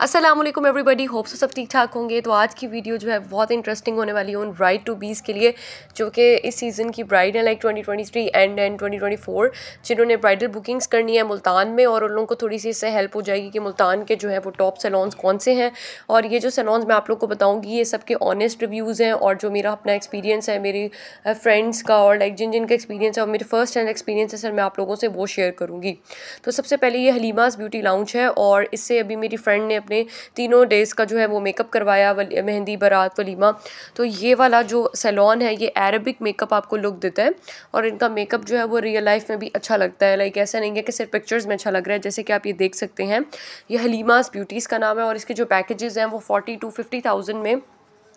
Aslam everybody hopes सब ठीक ठाक होंगे तो आज की वीडियो जो है बहुत इंटरेस्टिंग होने वाली है उन ब्राइड टू बीस के लिए जो कि इस सीज़न की ब्राइड है लाइक 2023 एंड एंड 2024 जिन्होंने ब्राइडल बुकिंग्स करनी है मुल्तान में और उन लोगों को थोड़ी सी इससे हेल्प हो जाएगी कि मुल्तान के जो है वो टॉप सेलॉन्स कौन से हैं और ये जो सेलॉन्स मैं आप लोग को बताऊँगी ये सबके ऑनेस्ट रिव्यूज़ हैं और जो मेरा अपना एक्सपीरियंस है मेरी फ्रेंड्स का और लाइक जिन जिनका एक्सपीरियंस है और मेरे फर्स्ट हैंड एक्सपीरियंस है सर मैं आप लोगों से वो शेयर करूँगी तो सबसे पहले ये हलीमास ब्यूटी लाउच है और इससे अभी मेरी फ्रेंड ने अपने तीनों डेज़ का जो है वो मेकअप करवाया मेहंदी बारात वलीमा तो ये वाला जो सैलॉन है ये अरबिक मेकअप आपको लुक देता है और इनका मेकअप जो है वो रियल लाइफ में भी अच्छा लगता है लाइक ऐसा नहीं है कि सिर्फ पिक्चर्स में अच्छा लग रहा है जैसे कि आप ये देख सकते हैं ये हलीमास ब्यूटीज़ का नाम है और इसके जो पैकेजेस हैं वो फोर्टी टू फिफ्टी थाउजेंड में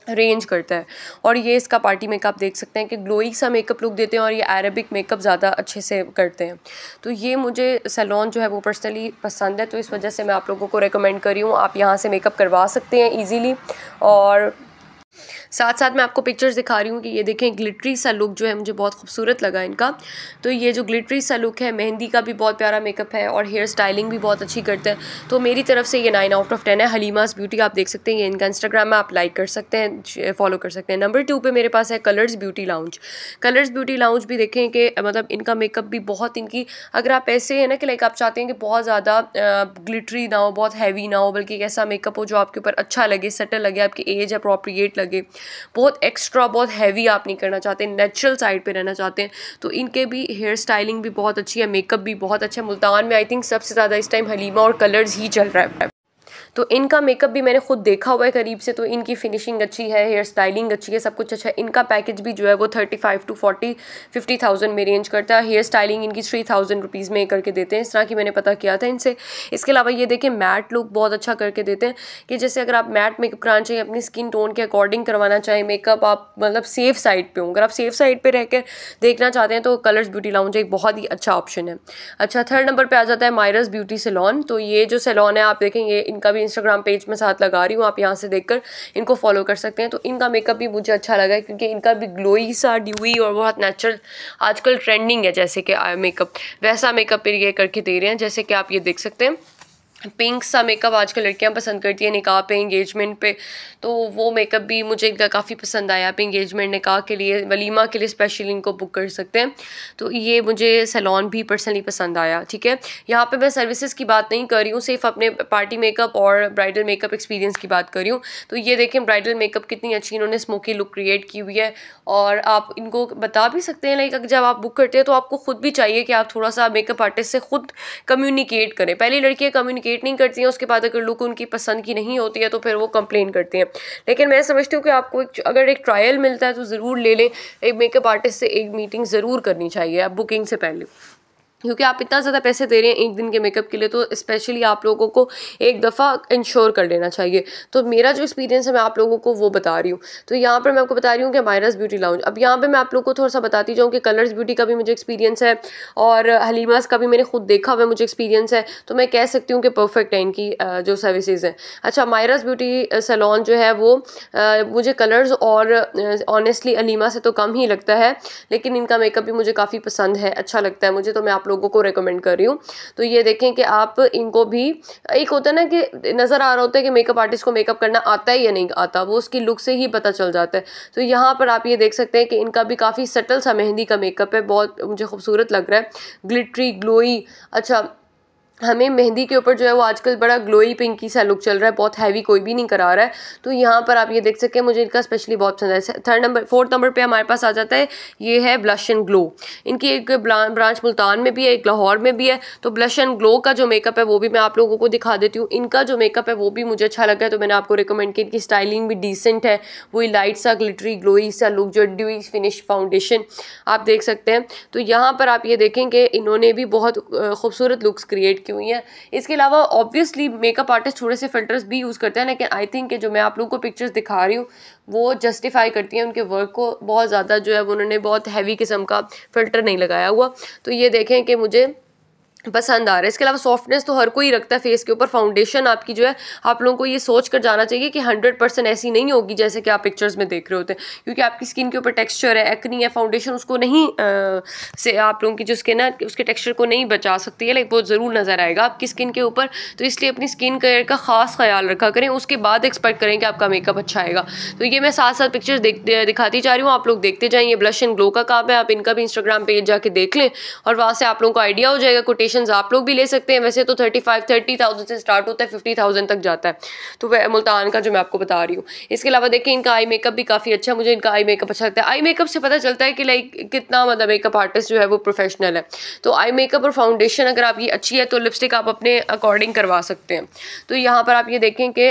रेंज करता है और ये इसका पार्टी मेकअप देख सकते हैं कि ग्लोई सा मेकअप लुक देते हैं और ये अरेबिक मेकअप ज़्यादा अच्छे से करते हैं तो ये मुझे सैलॉन जो है वो पर्सनली पसंद है तो इस वजह से मैं आप लोगों को रिकमेंड कर रही हूँ आप यहाँ से मेकअप करवा सकते हैं ईजीली और साथ साथ मैं आपको पिक्चर्स दिखा रही हूँ कि ये देखें ग्लिटरी सा लुक जो है मुझे बहुत खूबसूरत लगा इनका तो ये जो ग्लिटरी सा लुक है मेहंदी का भी बहुत प्यारा मेकअप है और हेयर स्टाइलिंग भी बहुत अच्छी करते हैं तो मेरी तरफ से ये नाइन आउट ऑफ टेन है हलीमास ब्यूटी आप देख सकते हैं ये इनका इंस्टाग्राम में आप लाइक कर सकते हैं फॉलो कर सकते हैं नंबर टू पर मेरे पास है Colors Beauty Lounge Colors Beauty Lounge भी देखें कि मतलब इनका मेकअप भी बहुत इनकी अगर आप ऐसे हैं ना कि लाइक आप चाहते हैं कि बहुत ज़्यादा ग्लिटरी ना हो बहुत हैवी ना हो बल्कि एक ऐसा मेकअप हो जो आपके ऊपर अच्छा लगे सटल लगे आपकी एज अप्रोप्रिएट लगे बहुत एक्स्ट्रा बहुत हैवी आप नहीं करना चाहते नेचुरल साइड पे रहना चाहते हैं तो इनके भी हेयर स्टाइलिंग भी बहुत अच्छी है मेकअप भी बहुत अच्छा है मुल्तान में आई थिंक सबसे ज़्यादा इस टाइम हलीमा और कलर्स ही चल रहा है तो इनका मेकअप भी मैंने खुद देखा हुआ है करीब से तो इनकी फिनिशिंग अच्छी है हेयर स्टाइलिंग अच्छी है सब कुछ अच्छा है इनका पैकेज भी जो है वो thirty five two forty fifty thousand में रेंज करता है हेयर स्टाइलिंग इनकी थ्री थाउजेंड रुपीज़ में करके देते हैं इस तरह की मैंने पता किया था इनसे इसके अलावा ये देखें मैट लुक बहुत अच्छा करके देते हैं कि जैसे अगर आप मैट मेकअप कराना चाहिए अपनी स्किन टोन के अकॉर्डिंग करवाना चाहें मेकअप आप मतलब सेफ साइड पर हो अगर आप सेफ साइड रह रहकर देखना चाहते हैं तो कलर्स ब्यूटी लाउंज एक बहुत ही अच्छा ऑप्शन है अच्छा थर्ड नंबर पर आ जाता है मायरस ब्यूटी सेलॉन तो ये जो सेलॉन है आप देखें ये इनका भी भी इंस्टाग्राम पेज में साथ लगा रही हूँ आप यहाँ से देखकर इनको फॉलो कर सकते हैं तो इनका मेकअप भी मुझे अच्छा लगा क्योंकि इनका भी ग्लोई सा ड्यूई और बहुत नेचुरल आजकल ट्रेंडिंग है जैसे कि मेकअप वैसा मेकअप ये करके दे रहे हैं जैसे कि आप ये देख सकते हैं पिंक सा मेकअप आजकल लड़कियां पसंद करती हैं निकाह पे इंगेजमेंट पे तो वो मेकअप भी मुझे इनका काफ़ी पसंद आया आप इंगेजमेंट निकाह के लिए वलीमा के लिए स्पेशल इनको बुक कर सकते हैं तो ये मुझे सैलॉन भी पर्सनली पसंद आया ठीक है यहाँ पे मैं सर्विसेज की बात नहीं कर रही हूँ सिर्फ अपने पार्टी मेकअप और ब्राइडल मेकअप एक्सपीरियंस की बात कर रही हूँ तो ये देखें ब्राइडल मेकअप कितनी अच्छी इन्होंने स्मोकी लुक क्रिएट की हुई है और आप इनको बता भी सकते हैं लाइक जब आप बुक करते हैं तो आपको खुद भी चाहिए कि आप थोड़ा सा मेकअप आर्टिस्ट से खुद कम्यूनिकेट करें पहले लड़कियाँ कम्युनिकेट इन्डिकेट नहीं करती हैं उसके बाद अगर लुक उनकी पसंद की नहीं होती है तो फिर वो कंप्लेन करती हैं लेकिन मैं समझती हूँ कि आपको एक अगर एक ट्रायल मिलता है तो ज़रूर ले लें एक मेकअप आर्टिस्ट से एक मीटिंग ज़रूर करनी चाहिए आप बुकिंग से पहले क्योंकि आप इतना ज़्यादा पैसे दे रहे हैं एक दिन के मेकअप के लिए तो स्पेशली आप लोगों को एक दफ़ा इंश्योर कर लेना चाहिए तो मेरा जो एक्सपीरियंस है मैं आप लोगों को वो बता रही हूँ तो यहाँ पर मैं आपको बता रही हूँ कि मायरस ब्यूटी लाउंज अब यहाँ पर मैं आप लोग को थोड़ा सा बताती जाऊँ कि कलर्स ब्यूटी का भी मुझे एक्सपीरियंस है और हलीमास का भी मैंने खुद देखा हुआ मुझे एक्सपीरियंस है तो मैं कह सकती हूँ कि परफेक्ट है इनकी जो सर्विसेज़ हैं अच्छा मायरस ब्यूटी सलोन जो है वो मुझे कलर्स और ऑनेस्टली हलीमा से तो कम ही लगता है लेकिन इनका मेकअप भी मुझे काफ़ी पसंद है अच्छा लगता है मुझे तो मैं आप लोगों को रिकमेंड कर रही हूँ तो ये देखें कि आप इनको भी एक होता है ना कि नज़र आ रहा होता है कि मेकअप आर्टिस्ट को मेकअप करना आता है या नहीं आता वो उसकी लुक से ही पता चल जाता है तो यहाँ पर आप ये देख सकते हैं कि इनका भी काफ़ी सटल सा मेहंदी का मेकअप है बहुत मुझे खूबसूरत लग रहा है ग्लिटरी ग्लोई अच्छा हमें मेहंदी के ऊपर जो है वो आजकल बड़ा ग्लोई पिंकी सा लुक चल रहा है बहुत हैवी कोई भी नहीं करा रहा है तो यहाँ पर आप ये देख सकते हैं मुझे इनका स्पेशली बहुत पसंद है थर्ड नंबर फोर्थ नंबर पे हमारे पास आ जाता है ये है ब्लश एंड ग्लो इनकी एक ब्रांच मुल्तान में भी है एक लाहौर में भी है तो ब्लश एंड ग्लो का जो मेकअप है वो भी मैं आप लोगों को दिखा देती हूँ इनका जो मेकअप है वो भी मुझे अच्छा लगा है तो मैंने आपको रिकमेंड किया इनकी स्टाइलिंग भी डिसेंट है वही लाइट सा ग्लिटरी ग्लोई सा लुक जो ड्यू फिनिश फाउंडेशन आप देख सकते हैं तो यहाँ पर आप ये देखें कि इन्होंने भी बहुत खूबसूरत लुक्स क्रिएट किया चुकी हुई हैं इसके अलावा ऑब्वियसली मेकअप आर्टिस्ट थोड़े से फिल्टर्स भी यूज़ करते हैं लेकिन आई थिंक कि जो मैं आप लोगों को पिक्चर्स दिखा रही हूँ वो जस्टिफाई करती हैं उनके वर्क को बहुत ज़्यादा जो है उन्होंने बहुत हैवी किस्म का फ़िल्टर नहीं लगाया हुआ तो ये देखें कि मुझे पसंद आ रहा है इसके अलावा सॉफ्टनेस तो हर कोई रखता है फेस के ऊपर फाउंडेशन आपकी जो है आप लोगों को ये सोच कर जाना चाहिए कि हंड्रेड परसेंट ऐसी नहीं होगी जैसे कि आप पिक्चर्स में देख रहे होते हैं क्योंकि आपकी स्किन के ऊपर टेक्सचर है एक्नी है फाउंडेशन उसको नहीं आ, से आप लोगों की जो स्किन है उसके टेक्स्चर को नहीं बचा सकती है लाइक वो ज़रूर नज़र आएगा आपकी स्किन के ऊपर तो इसलिए अपनी स्किन केयर का खास ख्याल रखा करें उसके बाद एक्सपेक्ट करें कि आपका मेकअप अच्छा आएगा तो ये मैं साथ साथ पिक्चर्स दिखाती जा रही हूँ आप लोग देखते जाएँ ये ब्लश एंड ग्लो का काम है आप इनका भी इंस्टाग्राम पेज जाके देख लें और वहाँ से आप लोगों को आइडिया हो जाएगा कोटेशन सजेशन आप लोग भी ले सकते हैं वैसे तो थर्टी फाइव थर्टी थाउजेंड से स्टार्ट होता है फिफ्टी थाउजेंड तक जाता है तो वह मुल्तान का जो मैं आपको बता रही हूँ इसके अलावा देखिए इनका आई मेकअप भी काफ़ी अच्छा मुझे इनका आई मेकअप अच्छा लगता है आई मेकअप से पता चलता है कि लाइक कितना मतलब मेकअप आर्टिस्ट जो है वो प्रोफेशनल है तो आई मेकअप और फाउंडेशन अगर आपकी अच्छी है तो लिपस्टिक आप अपने अकॉर्डिंग करवा सकते हैं तो यहाँ पर आप ये देखें कि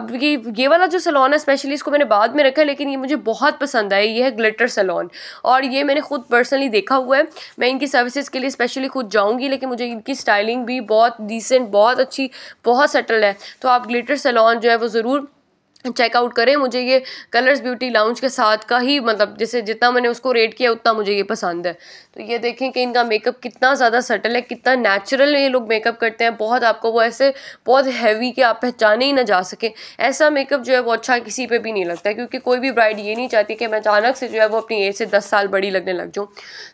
अब ये ये वाला जो सलोन है स्पेशली इसको मैंने बाद में रखा है लेकिन ये मुझे बहुत पसंद आया ये है ग्लिटर सलोन और ये मैंने खुद पर्सनली देखा हुआ है मैं इनकी सर्विसेज के लिए स्पेशली खुद जाऊँगी लेकिन मुझे इनकी स्टाइलिंग भी बहुत डिसेंट बहुत अच्छी बहुत सेटल है तो आप ग्लिटर सैलॉन जो है वो ज़रूर चेकआउट करें मुझे ये कलर्स ब्यूटी लाउंज के साथ का ही मतलब जैसे जितना मैंने उसको रेट किया उतना मुझे ये पसंद है तो ये देखें कि इनका मेकअप कितना ज़्यादा सटल है कितना नेचुरल ये लोग मेकअप करते हैं बहुत आपको वो ऐसे बहुत हैवी कि आप पहचाने ही ना जा सकें ऐसा मेकअप जो है वो अच्छा किसी पर भी नहीं लगता क्योंकि कोई भी ब्राइड ये नहीं चाहती कि मैं अचानक से जो है वो अपनी एज से दस साल बड़ी लगने लग जाऊँ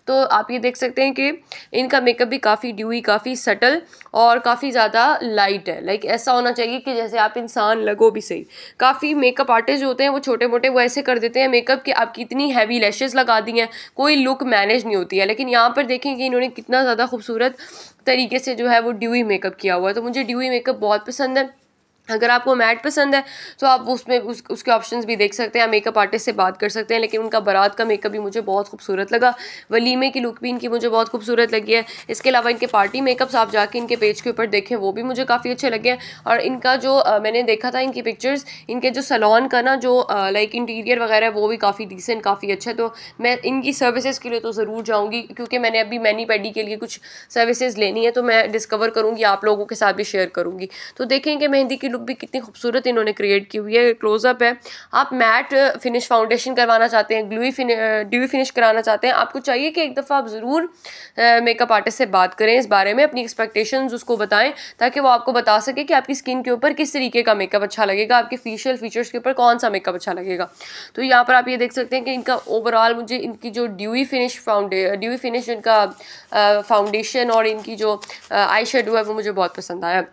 तो आप ये देख सकते हैं कि इनका मेकअप भी काफ़ी ड्यूई काफ़ी सटल और काफ़ी ज़्यादा लाइट है लाइक ऐसा होना चाहिए कि जैसे आप इंसान लगो भी सही काफ़ी काफ़ी मेकअप आर्टिस्ट जो होते हैं वो छोटे मोटे वो ऐसे कर देते हैं मेकअप कि आपकी इतनी हैवी लैशेज़ लगा दी हैं कोई लुक मैनेज नहीं होती है लेकिन यहाँ पर देखें कि इन्होंने कितना ज़्यादा खूबसूरत तरीके से जो है वो ड्यूई मेकअप किया हुआ है तो मुझे ड्यूई मेकअप बहुत पसंद है अगर आपको मैट पसंद है तो आप उसमें उस उसके ऑप्शंस भी देख सकते हैं मेकअप आर्टिस्ट से बात कर सकते हैं लेकिन उनका बारात का मेकअप भी मुझे बहुत खूबसूरत लगा वलीमे की लुक भी इनकी मुझे बहुत खूबसूरत लगी है इसके अलावा इनके पार्टी मेकअप्स आप जाके इनके पेज के ऊपर देखें वो भी मुझे काफ़ी अच्छे लगे हैं और इनका जो आ, मैंने देखा था इनकी पिक्चर्स इनके जो सलोन का ना जो लाइक इंटीरियर वगैरह वो भी काफ़ी डिसेंट काफ़ी अच्छा है तो मैं इनकी सर्विसेज़ के लिए तो ज़रूर जाऊँगी क्योंकि मैंने अभी मैनी पैडी के लिए कुछ सर्विसेज़ लेनी है तो मैं डिस्कवर करूँगी आप लोगों के साथ भी शेयर करूँगी तो देखें कि मेहंदी की लुक भी कितनी खूबसूरत इन्होंने क्रिएट की हुई है क्लोजअप है आप मैट फिनिश फाउंडेशन करवाना चाहते हैं ग्लूई फिनि फिनिश कराना चाहते हैं आपको चाहिए कि एक दफ़ा आप ज़रूर मेकअप आर्टिस्ट से बात करें इस बारे में अपनी एक्सपेक्टेशन उसको बताएं ताकि वो आपको बता सके कि आपकी स्किन के ऊपर किस तरीके का मेकअप अच्छा लगेगा आपके फेशियल फीचर्स के ऊपर कौन सा मेकअप अच्छा लगेगा तो यहाँ पर आप ये देख सकते हैं कि इनका ओवरऑल मुझे इनकी जो ड्यूई फिनिश फाउंडे ड्यूई फिनिश इनका फाउंडेशन uh, और इनकी जो आई uh, शेडो है वो मुझे बहुत पसंद आया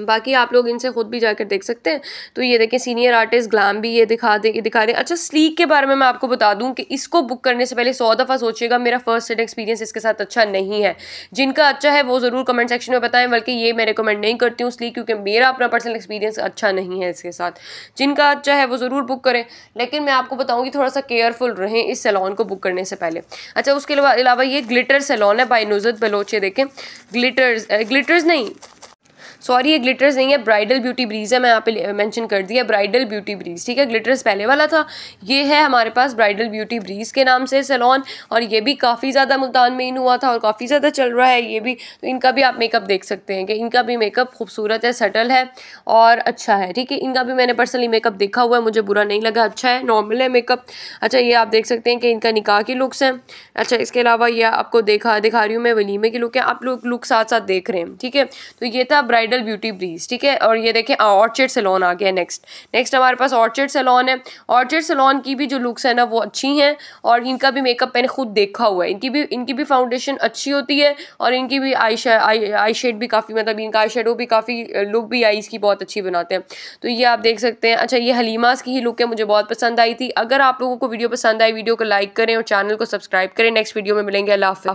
बाकी आप लोग इनसे खुद भी जाकर देख सकते हैं तो ये देखें सीनियर आर्टिस्ट ग्लैम भी ये दिखा दे दिखा रहे हैं अच्छा स्लीक के बारे में मैं आपको बता दूं कि इसको बुक करने से पहले सौ दफ़ा सोचिएगा मेरा फर्स्ट सेट एक्सपीरियंस इसके साथ अच्छा नहीं है जिनका अच्छा है वो ज़रूर कमेंट सेक्शन में बताएं बल्कि ये मैं रिकमेंड नहीं करती हूँ स्लीक क्योंकि मेरा अपना पर्सनल एक्सपीरियंस अच्छा नहीं है इसके साथ जिनका अच्छा है वो ज़रूर बुक करें लेकिन मैं आपको बताऊँगी थोड़ा सा केयरफुल रहें इस सैलॉन को बुक करने से पहले अच्छा उसके अलावा ये ग्लिटर सैलॉन है बाई नुजत बलोचे देखें ग्लिटर्स ग्लिटर्स नहीं सॉरी ये ग्लिटर्स नहीं है ब्राइडल ब्यूटी ब्रीज है मैं यहाँ पे मेंशन कर दिया ब्राइडल ब्यूटी ब्रीज ठीक है ग्लिटर्स पहले वाला था ये है हमारे पास ब्राइडल ब्यूटी ब्रीज के नाम से सलोन और ये भी काफ़ी ज़्यादा मुल्तान में इन हुआ था और काफ़ी ज़्यादा चल रहा है ये भी तो इनका भी आप मेकअप देख सकते हैं कि इनका भी मेकअप खूबसूरत है सटल है और अच्छा है ठीक है इनका भी मैंने पर्सनली मेकअप देखा हुआ है मुझे बुरा नहीं लगा अच्छा है नॉर्मल है मेकअप अच्छा ये आप देख सकते हैं कि इनका निकाह की लुक्स हैं अच्छा इसके अलावा ये आपको देखा दिखा रही हूँ मैं वलीमे के लुक है आप लोग लुक साथ साथ देख रहे हैं ठीक है तो ये था ब्राइडल ब्राइडल ब्यूटी ब्रीज ठीक है और ये देखें ऑर्चिड सेलोन आ गया नेक्स्ट नेक्स्ट हमारे पास ऑर्चिड सेलोन है ऑर्चिड सेलोन की भी जो लुक्स है ना वो अच्छी हैं और इनका भी मेकअप मैंने खुद देखा हुआ है इनकी भी इनकी भी फाउंडेशन अच्छी होती है और इनकी भी आई आई, आई शेड भी काफ़ी मतलब इनका आई शेडो भी काफ़ी लुक भी आईज़ की बहुत अच्छी बनाते हैं तो ये आप देख सकते हैं अच्छा ये हलीमास की ही लुक है मुझे बहुत पसंद आई थी अगर आप लोगों को वीडियो पसंद आई वीडियो को लाइक करें और चैनल को सब्सक्राइब करें नेक्स्ट वीडियो में मिलेंगे अल्लाह